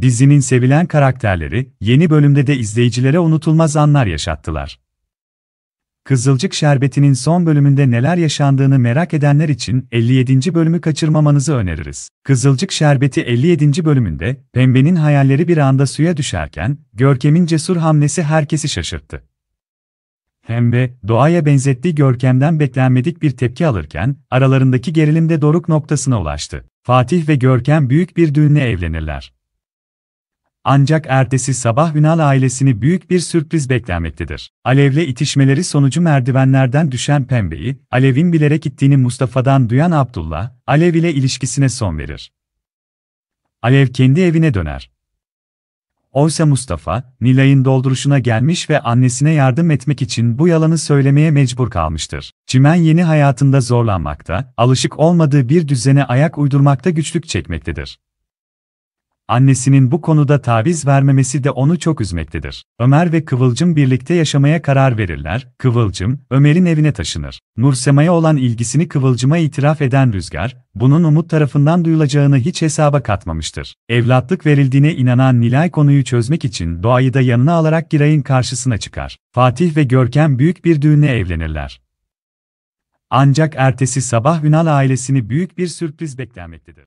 Dizinin sevilen karakterleri, yeni bölümde de izleyicilere unutulmaz anlar yaşattılar. Kızılcık Şerbeti'nin son bölümünde neler yaşandığını merak edenler için 57. bölümü kaçırmamanızı öneririz. Kızılcık Şerbeti 57. bölümünde, Pembe'nin hayalleri bir anda suya düşerken, Görkem'in cesur hamlesi herkesi şaşırttı. Pembe, doğaya benzettiği Görkem'den beklenmedik bir tepki alırken, aralarındaki gerilim de doruk noktasına ulaştı. Fatih ve Görkem büyük bir düğünle evlenirler. Ancak ertesi sabah Ünal ailesini büyük bir sürpriz beklemektedir. Alev'le itişmeleri sonucu merdivenlerden düşen Pembe'yi, Alev'in bilerek gittiğini Mustafa'dan duyan Abdullah, Alev ile ilişkisine son verir. Alev kendi evine döner. Oysa Mustafa, Nilay'ın dolduruşuna gelmiş ve annesine yardım etmek için bu yalanı söylemeye mecbur kalmıştır. Cimen yeni hayatında zorlanmakta, alışık olmadığı bir düzene ayak uydurmakta güçlük çekmektedir. Annesinin bu konuda taviz vermemesi de onu çok üzmektedir. Ömer ve Kıvılcım birlikte yaşamaya karar verirler. Kıvılcım, Ömer'in evine taşınır. Nursema'ya olan ilgisini Kıvılcım'a itiraf eden Rüzgar, bunun Umut tarafından duyulacağını hiç hesaba katmamıştır. Evlatlık verildiğine inanan Nilay konuyu çözmek için doğayı da yanına alarak Giray'ın karşısına çıkar. Fatih ve Görkem büyük bir düğüne evlenirler. Ancak ertesi sabah Ünal ailesini büyük bir sürpriz beklemektedir.